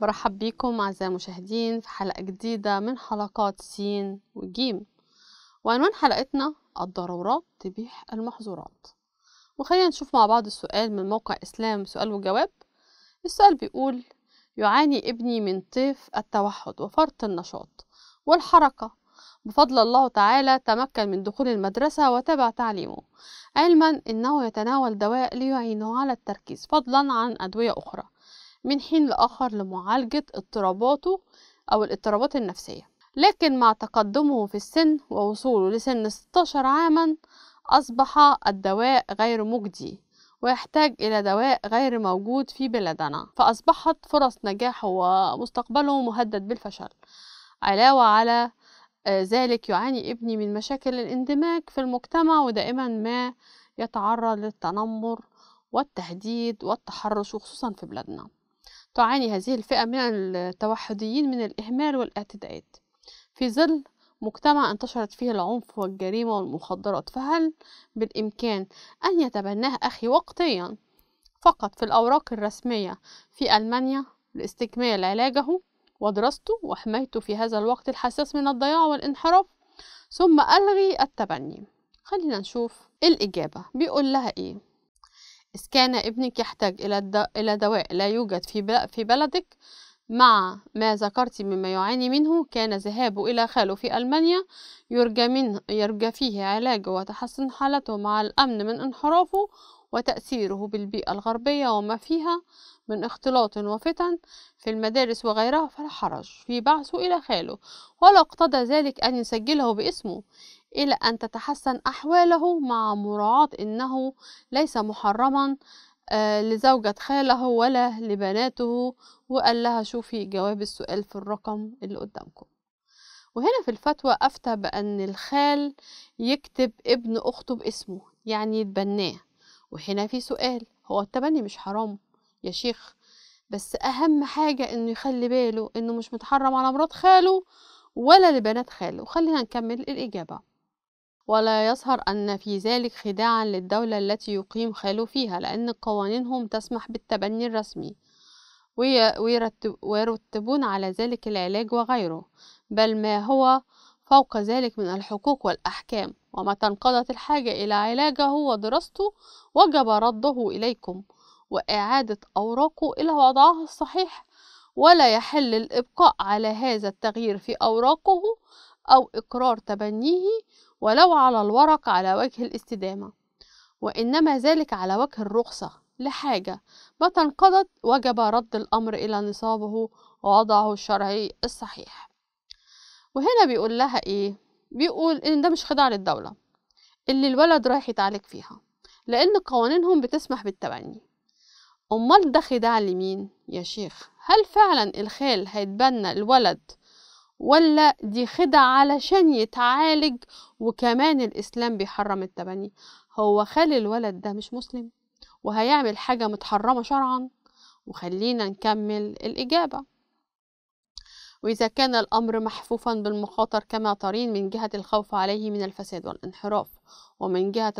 برحب بكم أعزائي المشاهدين في حلقة جديدة من حلقات سين وجيم وعنوان حلقتنا الضرورات تبيح المحظورات وخلينا نشوف مع بعض السؤال من موقع إسلام سؤال وجواب السؤال بيقول يعاني ابني من طيف التوحد وفرط النشاط والحركة بفضل الله تعالى تمكن من دخول المدرسة وتابع تعليمه علما أنه يتناول دواء ليعينه على التركيز فضلا عن أدوية أخرى من حين لآخر لمعالجة اضطراباته أو الاضطرابات النفسية لكن مع تقدمه في السن ووصوله لسن 16 عاما أصبح الدواء غير مجدي ويحتاج إلى دواء غير موجود في بلادنا فأصبحت فرص نجاحه ومستقبله مهدد بالفشل علاوة على آه، ذلك يعاني ابني من مشاكل الاندماج في المجتمع ودائما ما يتعرض للتنمر والتهديد والتحرش وخصوصا في بلادنا تعاني هذه الفئة من التوحديين من الإهمال والاعتداءات في ظل مجتمع انتشرت فيه العنف والجريمة والمخدرات فهل بالإمكان أن يتبناه أخي وقتيا فقط في الأوراق الرسمية في ألمانيا لاستكمال علاجه ودراسته وحمايته في هذا الوقت الحساس من الضياع والانحراف ثم ألغي التبني خلينا نشوف الإجابة بيقول لها إيه إذا كان ابنك يحتاج إلى إلى دواء لا يوجد في في بلدك مع ما ذكرتي مما يعاني منه كان ذهابه إلى خاله في ألمانيا يرجى, منه يرجى فيه علاجه وتحسن حالته مع الأمن من انحرافه وتأثيره بالبيئة الغربية وما فيها من اختلاط وفتن في المدارس وغيرها فلا حرج في بعثه إلى خاله ولا اقتضى ذلك أن يسجله باسمه إلى أن تتحسن أحواله مع مراعاة أنه ليس محرما آه، لزوجة خاله ولا لبناته وقال لها شوفي جواب السؤال في الرقم اللي قدامكم وهنا في الفتوى أفتى بأن الخال يكتب ابن أخته باسمه يعني يتبناه وهنا في سؤال هو التبني مش حرام يا شيخ بس أهم حاجة إنه يخلي باله إنه مش متحرم على مرات خاله ولا لبنات خاله وخلينا نكمل الإجابة ولا يظهر أن في ذلك خداعا للدولة التي يقيم خاله فيها لأن قوانينهم تسمح بالتبني الرسمي ويرتبون على ذلك العلاج وغيره بل ما هو فوق ذلك من الحقوق والأحكام ومتى انقضت الحاجة إلى علاجه ودراسته وجب رده إليكم وإعادة أوراقه إلى وضعها الصحيح ولا يحل الإبقاء على هذا التغيير في أوراقه أو إقرار تبنيه ولو على الورق على وجه الاستدامة وإنما ذلك على وجه الرخصة لحاجة متى انقضت وجب رد الأمر إلى نصابه ووضعه الشرعي الصحيح وهنا بيقول لها إيه؟ بيقول إن ده مش خداع للدولة اللي الولد رايح يتعالج فيها لأن قوانينهم بتسمح بالتبني أمال ده خداع لمين يا شيخ هل فعلا الخال هيتبنى الولد ولا دي خدعة علشان يتعالج وكمان الإسلام بيحرم التبني هو خال الولد ده مش مسلم وهيعمل حاجة متحرمة شرعا وخلينا نكمل الإجابة وإذا كان الأمر محفوفا بالمخاطر كما ترين من جهة الخوف عليه من الفساد والانحراف ومن جهة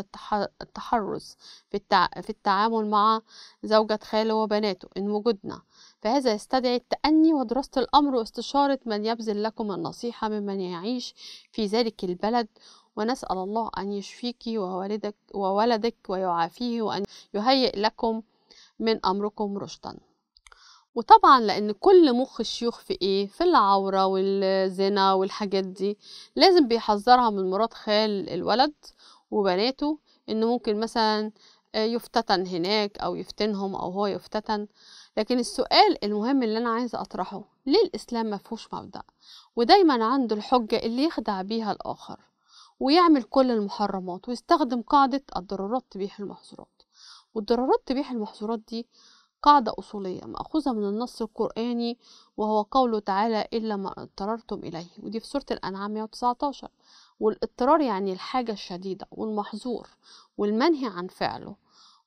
التحرز في, التع... في التعامل مع زوجة خاله وبناته إن وجدنا فهذا يستدعي التأني ودراسة الأمر واستشارة من يبذل لكم النصيحة ممن يعيش في ذلك البلد ونسأل الله أن يشفيك ووالدك, وولدك ويعافيه وأن يهيئ لكم من أمركم رشدا وطبعا لان كل مخ الشيوخ في ايه في العوره والزنا والحاجات دي لازم بيحذرها من مراد خال الولد وبناته ان ممكن مثلا آه، يفتتن هناك او يفتنهم او هو يفتتن لكن السؤال المهم اللي انا عايزه اطرحه ليه الاسلام ما فيهوش مبدا ودايما عنده الحجه اللي يخدع بيها الاخر ويعمل كل المحرمات ويستخدم قاعده الضرورات تبيح المحظورات والضرورات تبيح المحظورات دي قاعدة أصولية مأخوذة من النص القرآني وهو قوله تعالى إلا ما اضطررتم إليه ودي في سورة الأنعام 119 والاضطرار يعني الحاجة الشديدة والمحظور والمنهي عن فعله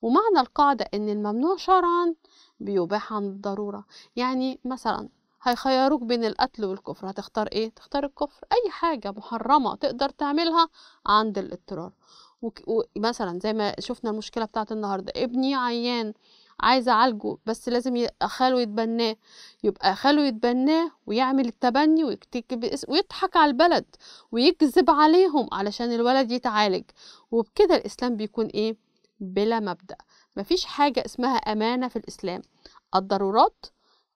ومعنى القاعدة إن الممنوع شرعا بيباح عن الضرورة يعني مثلا هيخيروك بين القتل والكفر هتختار ايه؟ تختار الكفر أي حاجة محرمة تقدر تعملها عند الاضطرار ومثلا زي ما شفنا المشكلة بتاعت النهاردة ابني عيان عايز اعالجه بس لازم خاله يتبناه يبقى خاله يتبناه ويعمل التبني ويكتب ويضحك على البلد ويكذب عليهم علشان الولد يتعالج وبكده الاسلام بيكون ايه بلا مبدا مفيش حاجه اسمها امانه في الاسلام الضرورات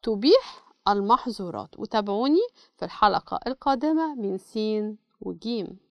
تبيح المحظورات وتابعوني في الحلقه القادمه من سين وجيم